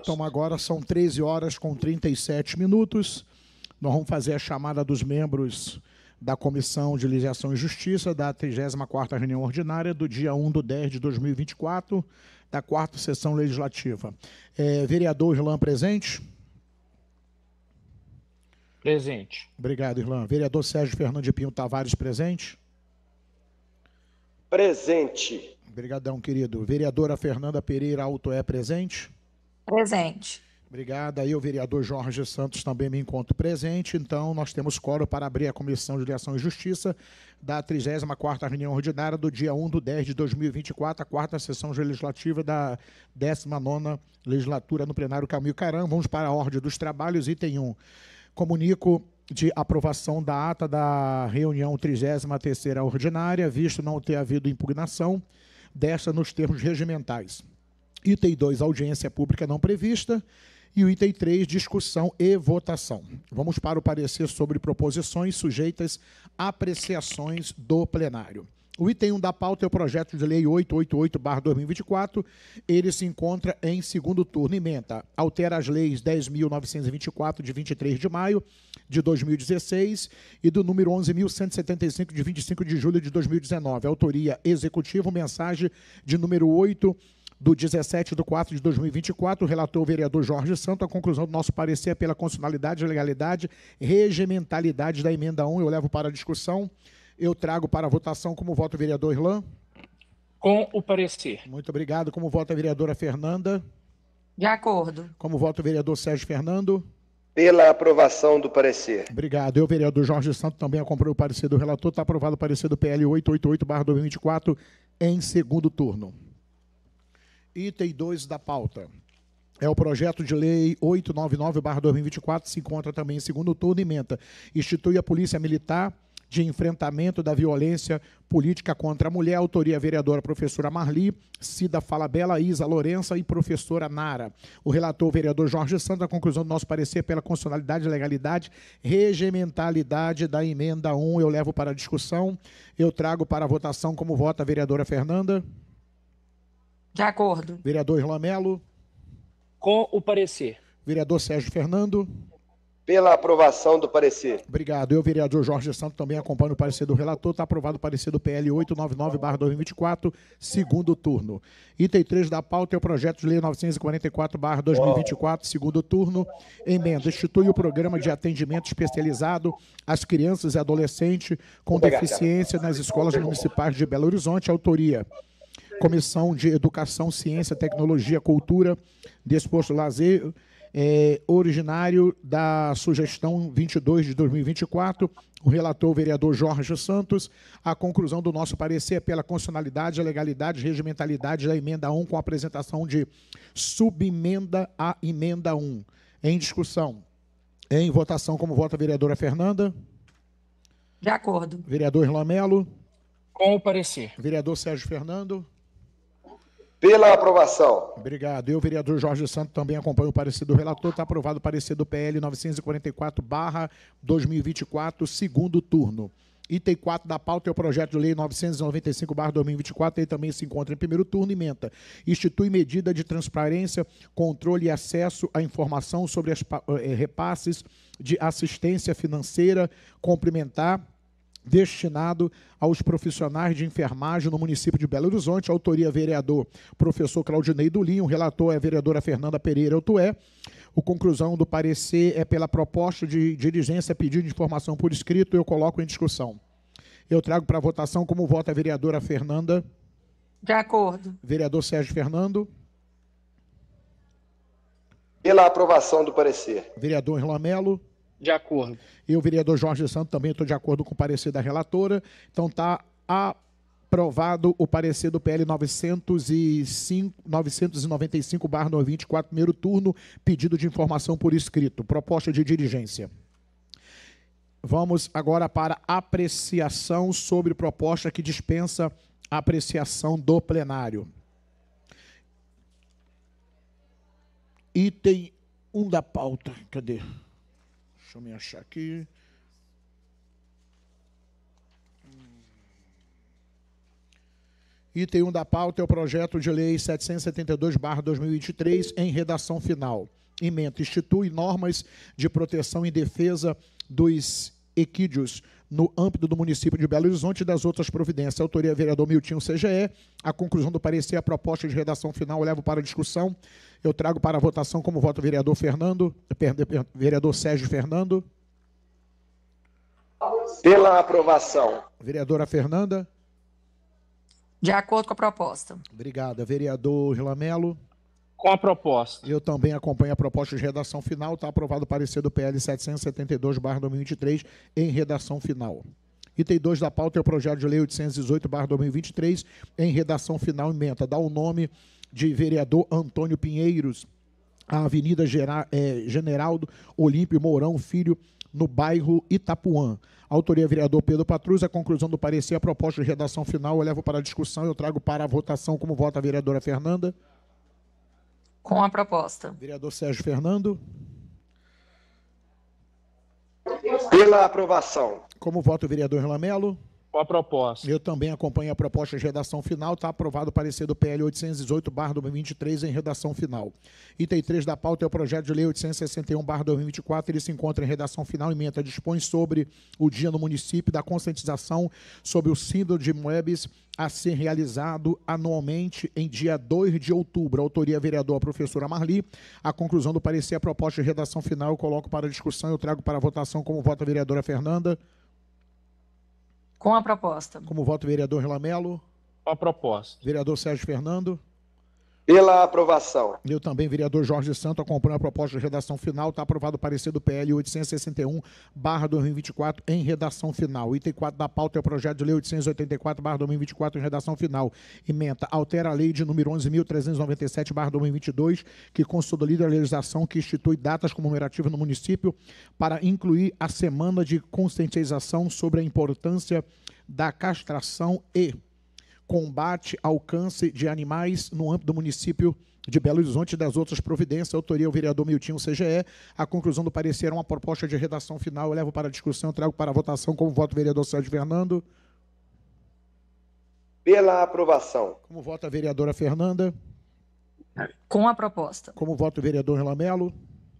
Então agora são 13 horas com 37 minutos. Nós vamos fazer a chamada dos membros da Comissão de Ligação e Justiça da 34 reunião ordinária do dia 1 de 10 de 2024, da quarta sessão legislativa. É, vereador Irlan presente? Presente. Obrigado, Irlan. Vereador Sérgio Fernandes Pinho Tavares presente? Presente. Obrigadão, querido. Vereadora Fernanda Pereira Alto é presente? Presente. Obrigado. Aí o vereador Jorge Santos também me encontro presente. Então, nós temos coro para abrir a Comissão de Direção e Justiça da 34ª reunião ordinária do dia 1 de 10 de 2024, a quarta sessão legislativa da 19ª legislatura no plenário Camil Caram. Vamos para a ordem dos trabalhos, item 1. Comunico de aprovação da ata da reunião 33ª ordinária, visto não ter havido impugnação desta nos termos regimentais. Item 2, audiência pública não prevista. E o item 3, discussão e votação. Vamos para o parecer sobre proposições sujeitas a apreciações do plenário. O item 1 da pauta é o projeto de lei 888-2024. Ele se encontra em segundo turno. Emenda. Altera as leis 10.924, de 23 de maio de 2016, e do número 11.175, de 25 de julho de 2019. Autoria executivo, mensagem de número 8 do 17 de 4 de 2024, relatou o vereador Jorge Santo. A conclusão do nosso parecer é pela constitucionalidade, legalidade, regimentalidade da emenda 1. Eu levo para a discussão. Eu trago para a votação como voto o vereador Irlan. Com o parecer. Muito obrigado. Como vota a vereadora Fernanda? De acordo. Como vota o vereador Sérgio Fernando? Pela aprovação do parecer. Obrigado. Eu, vereador Jorge Santo, também acompanho o parecer do relator. Está aprovado o parecer do PL 888-2024 em segundo turno item 2 da pauta. É o projeto de lei 899-2024, se encontra também em segundo turno, emenda. Institui a Polícia Militar de Enfrentamento da Violência Política contra a Mulher, autoria vereadora professora Marli, Cida Falabella, Isa Lourença e professora Nara. O relator, vereador Jorge Santos, a conclusão do nosso parecer pela constitucionalidade, legalidade, regimentalidade da emenda 1, eu levo para discussão. Eu trago para votação como vota a vereadora Fernanda. De acordo. Vereador Lamelo. Com o parecer. Vereador Sérgio Fernando. Pela aprovação do parecer. Obrigado. Eu, vereador Jorge Santos, também acompanho o parecer do relator. Está aprovado o parecer do PL 899-2024, segundo turno. Item 3 da pauta é o projeto de lei 944-2024, segundo turno. Emenda. Institui o programa de atendimento especializado às crianças e adolescentes com deficiência nas escolas municipais de Belo Horizonte. Autoria. Comissão de Educação, Ciência, Tecnologia, Cultura, Desporto, Lazer, é, originário da sugestão 22 de 2024, o relator o vereador Jorge Santos, a conclusão do nosso parecer é pela constitucionalidade, legalidade e regimentalidade da emenda 1 com a apresentação de subemenda à emenda 1. Em discussão. Em votação, como vota a vereadora Fernanda? De acordo. Vereador Lamelo? Com o parecer. Vereador Sérgio Fernando? pela aprovação. Obrigado. E o vereador Jorge Santos também acompanha o parecer do relator. Está aprovado o parecer do PL 944-2024, segundo turno. Item 4 da pauta é o projeto de lei 995-2024. Ele também se encontra em primeiro turno. e menta. Institui medida de transparência, controle e acesso à informação sobre as eh, repasses de assistência financeira complementar destinado aos profissionais de enfermagem no município de Belo Horizonte, autoria vereador professor Claudinei Dulinho, relator é a vereadora Fernanda Pereira Otué. O conclusão do parecer é pela proposta de dirigência pedido de informação por escrito, eu coloco em discussão. Eu trago para votação como vota a vereadora Fernanda. De acordo. Vereador Sérgio Fernando. Pela aprovação do parecer. Vereador Irlamelo. De acordo. E o vereador Jorge Santos também, estou de acordo com o parecer da relatora. Então está aprovado o parecer do PL 995-995-94, primeiro turno, pedido de informação por escrito, proposta de dirigência. Vamos agora para apreciação sobre proposta que dispensa apreciação do plenário. Item 1 da pauta. Cadê? Deixa eu me achar aqui. Hum. Item 1 da pauta é o projeto de lei 772-2023, em redação final. Emenda institui normas de proteção e defesa dos equídeos no âmbito do município de Belo Horizonte e das outras providências. Autoria vereador Miltinho CGE. A conclusão do parecer, a proposta de redação final, eu levo para discussão. Eu trago para a votação como voto o vereador Fernando, vereador Sérgio Fernando. Pela aprovação. Vereadora Fernanda. De acordo com a proposta. Obrigada. Vereador Lamelo com a proposta. Eu também acompanho a proposta de redação final. Está aprovado o parecer do PL 772-2023 em redação final. Item 2 da pauta é o projeto de lei 818-2023 em redação final emenda. Dá o nome de vereador Antônio Pinheiros à Avenida eh, Generaldo Olímpio Mourão Filho, no bairro Itapuã. Autoria vereador Pedro Patrus, a conclusão do parecer, a proposta de redação final eu levo para discussão, eu trago para a votação como vota a vereadora Fernanda com a proposta. Vereador Sérgio Fernando. Pela aprovação. Como voto o vereador Lamelo? com a proposta. Eu também acompanho a proposta de redação final. Está aprovado o parecer do PL 818-2023 em redação final. Item 3 da pauta é o projeto de lei 861-2024. Ele se encontra em redação final. Emenda dispõe sobre o dia no município da conscientização sobre o síndrome de Moebius a ser realizado anualmente em dia 2 de outubro. Autoria vereadora professora Marli. A conclusão do parecer, a proposta de redação final, eu coloco para discussão. Eu trago para votação como vota a vereadora Fernanda. Com a proposta. Como voto, vereador Lamelo? Com a proposta. Vereador Sérgio Fernando? pela aprovação. Eu também, vereador Jorge Santo, acompanho a proposta de redação final. Está aprovado o parecer do PL 861, 2024, em redação final. Item 4 da pauta é o projeto de lei 884, 2024, em redação final. Emenda, altera a lei de número 11.397, 2022, que consolida a legislação que institui datas comemorativas no município para incluir a semana de conscientização sobre a importância da castração e combate ao câncer de animais no âmbito do município de Belo Horizonte e das outras providências, autoria é o vereador Miltinho CGE. A conclusão do parecer é uma proposta de redação final. Eu levo para a discussão, trago para a votação como voto vereador Sérgio Fernando. Pela aprovação. Como vota a vereadora Fernanda? Com a proposta. Como voto vereador Relamelo?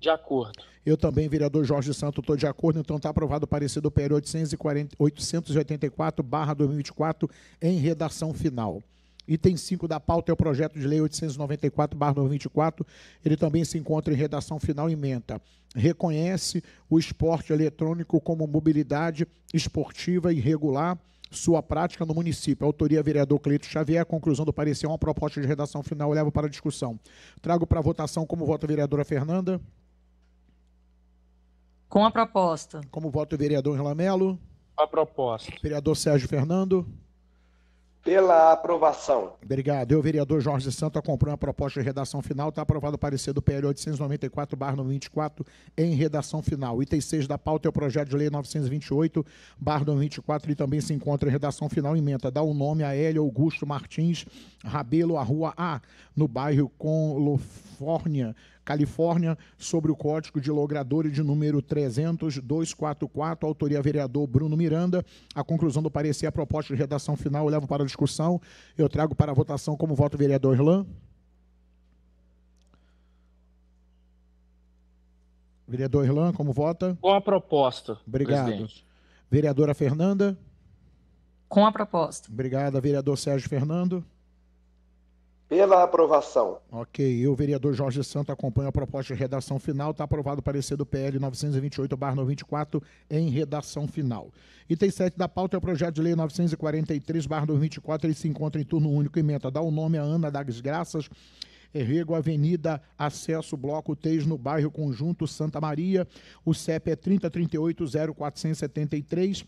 De acordo. Eu também, vereador Jorge Santo, estou de acordo, então está aprovado o parecer do PL 884-2024 em redação final. Item 5 da pauta é o projeto de lei 894 2024 Ele também se encontra em redação final menta. Reconhece o esporte eletrônico como mobilidade esportiva e regular sua prática no município. Autoria vereador Cleito Xavier. Conclusão do parecer é uma proposta de redação final. Leva para discussão. Trago para votação como vota a vereadora Fernanda. Com a proposta. Como vota o vereador Lamelo? A proposta. Vereador Sérgio Fernando? Pela aprovação. Obrigado. Eu, vereador Jorge Santos, acompanho a proposta de redação final. Está aprovado o parecer do PL 894, 24 em redação final. Item 6 da pauta é o projeto de lei 928, 24 ele e também se encontra em redação final emenda. Dá o um nome a Hélio Augusto Martins Rabelo, a rua A, no bairro Colofórnia. Califórnia, sobre o código de logrador de número 300-244, autoria vereador Bruno Miranda. A conclusão do parecer, a proposta de redação final, eu levo para a discussão. Eu trago para a votação como voto vereador Irlan. Vereador Irlan, como vota? Com a proposta. Obrigado. Presidente. Vereadora Fernanda? Com a proposta. Obrigada, vereador Sérgio Fernando. Pela aprovação. Ok. eu o vereador Jorge Santo acompanha a proposta de redação final. Está aprovado o parecer do PL 928-94 em redação final. Item 7 da pauta é o projeto de lei 943 24 Ele se encontra em turno único. e Emenda. Dá o nome a Ana das Graças. Errego Avenida, acesso Bloco 3, no bairro Conjunto Santa Maria. O CEP é 30380473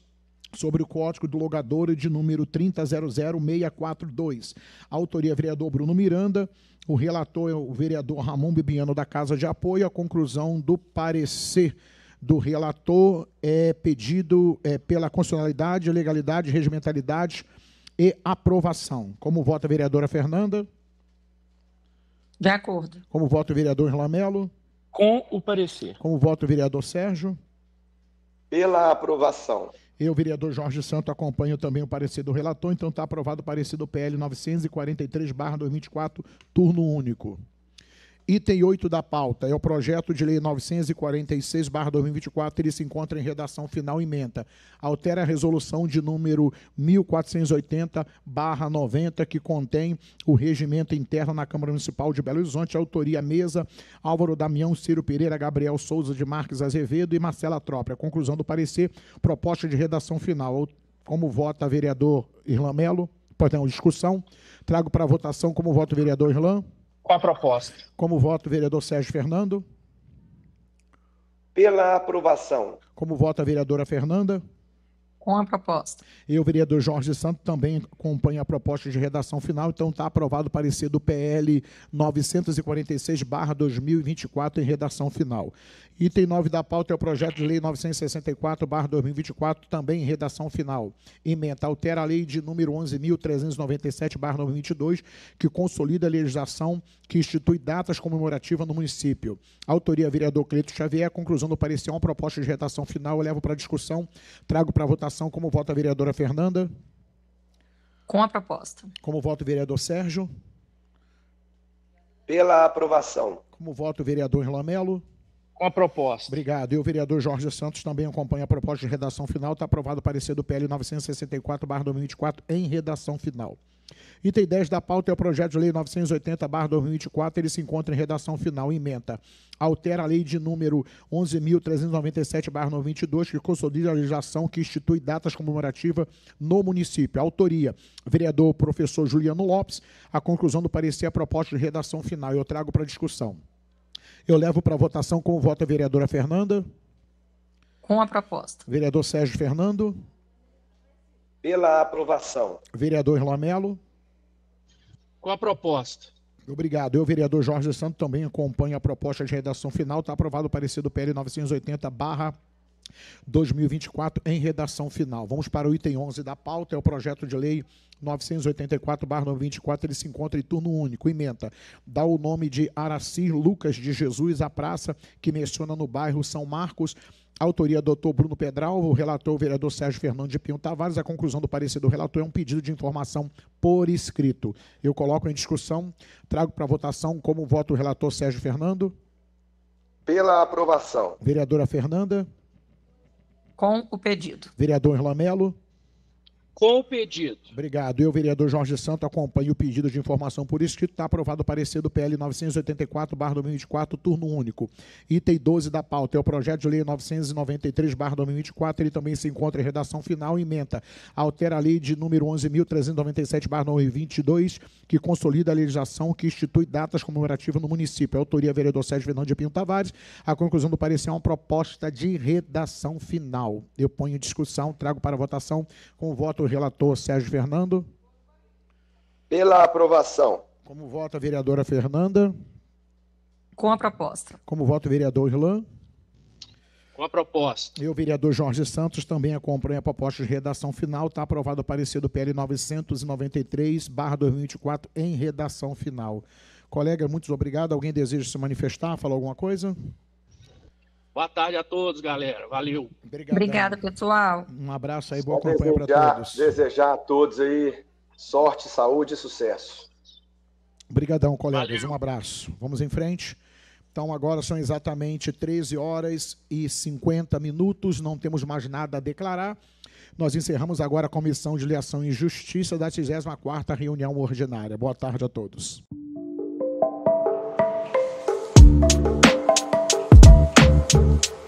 sobre o código do logador de número 3000642. Autoria vereador Bruno Miranda, o relator é o vereador Ramon Bibiano da Casa de Apoio, a conclusão do parecer do relator é pedido é, pela constitucionalidade, legalidade, regimentalidade e aprovação. Como vota a vereadora Fernanda? De acordo. Como vota o vereador Lamelo? Com o parecer. Como vota o vereador Sérgio? Pela aprovação. Eu, vereador Jorge Santo, acompanho também o parecer do relator, então está aprovado o parecer do PL 943-2024, turno único. Item 8 da pauta é o projeto de lei 946/2024, ele se encontra em redação final emenda. Altera a resolução de número 1480/90 que contém o regimento interno na Câmara Municipal de Belo Horizonte, autoria mesa Álvaro Damião, Ciro Pereira, Gabriel Souza de Marques Azevedo e Marcela Trópia. Conclusão do parecer, proposta de redação final. Como vota vereador Irlan Melo? Perdão, discussão. Trago para votação como voto vereador Irlan com a proposta. Como voto, vereador Sérgio Fernando? Pela aprovação. Como voto, a vereadora Fernanda? com a proposta. E o vereador Jorge Santos também acompanha a proposta de redação final, então está aprovado o parecer do PL 946-2024 em redação final. Item 9 da pauta é o projeto de lei 964-2024, também em redação final. Emenda altera a lei de número 11.397-2022, que consolida a legislação que institui datas comemorativas no município. Autoria, vereador Cleito Xavier, conclusão do parecer, uma proposta de redação final, eu levo para discussão, trago para votação votação. Como vota a vereadora Fernanda? Com a proposta. Como vota o vereador Sérgio? Pela aprovação. Como vota o vereador Lamelo? Com a proposta. Obrigado. E o vereador Jorge Santos também acompanha a proposta de redação final. Está aprovado o parecer do PL 964-2024 em redação final. Item 10 da pauta é o projeto de lei 980-2024. Ele se encontra em redação final em menta. Altera a lei de número 11.397-92, que consolida a legislação que institui datas comemorativas no município. Autoria, vereador professor Juliano Lopes. A conclusão do parecer é a proposta de redação final. Eu trago para discussão. Eu levo para votação com o voto a vereadora Fernanda. Com a proposta. Vereador Sérgio Fernando pela aprovação. Vereador Lamelo. Com a proposta. Obrigado. Eu, vereador Jorge Santos, também acompanho a proposta de redação final. Está aprovado o parecer do PL 980 barra 2024 em redação final. Vamos para o item 11 da pauta, é o projeto de lei 984 94 ele se encontra em turno único, emenda, dá o nome de Aracir Lucas de Jesus à praça que menciona no bairro São Marcos, autoria doutor Bruno Pedral, o relator o vereador Sérgio Fernando de Pinho Tavares. A conclusão do parecer do relator é um pedido de informação por escrito. Eu coloco em discussão, trago para votação como voto o relator Sérgio Fernando. Pela aprovação. Vereadora Fernanda. Com o pedido. Vereador Irlamelo com o pedido. Obrigado. Eu, vereador Jorge Santo acompanho o pedido de informação por escrito. Está aprovado o parecer do PL 984-2024, turno único. Item 12 da pauta é o projeto de lei 993-2024. Ele também se encontra em redação final e emenda. Altera a lei de número 11.397-2022, que consolida a legislação que institui datas comemorativas no município. Autoria, vereador Sérgio Fernandes de Pinto Tavares. A conclusão do parecer é uma proposta de redação final. Eu ponho em discussão, trago para votação com voto relator Sérgio Fernando. Pela aprovação. Como vota a vereadora Fernanda? Com a proposta. Como vota o vereador Irlan? Com a proposta. E o vereador Jorge Santos também acompanha a proposta de redação final. Está aprovado o parecer do PL 993, 2024, em redação final. Colega, muito obrigado. Alguém deseja se manifestar, falar alguma coisa? Não. Boa tarde a todos, galera. Valeu. Obrigado, Obrigada, pessoal. Um abraço aí, boa Só campanha para todos. Desejar a todos aí sorte, saúde e sucesso. Obrigadão, colegas. Valeu. Um abraço. Vamos em frente. Então, agora são exatamente 13 horas e 50 minutos, não temos mais nada a declarar. Nós encerramos agora a Comissão de Liação e Justiça da 34ª Reunião Ordinária. Boa tarde a todos. Thank you.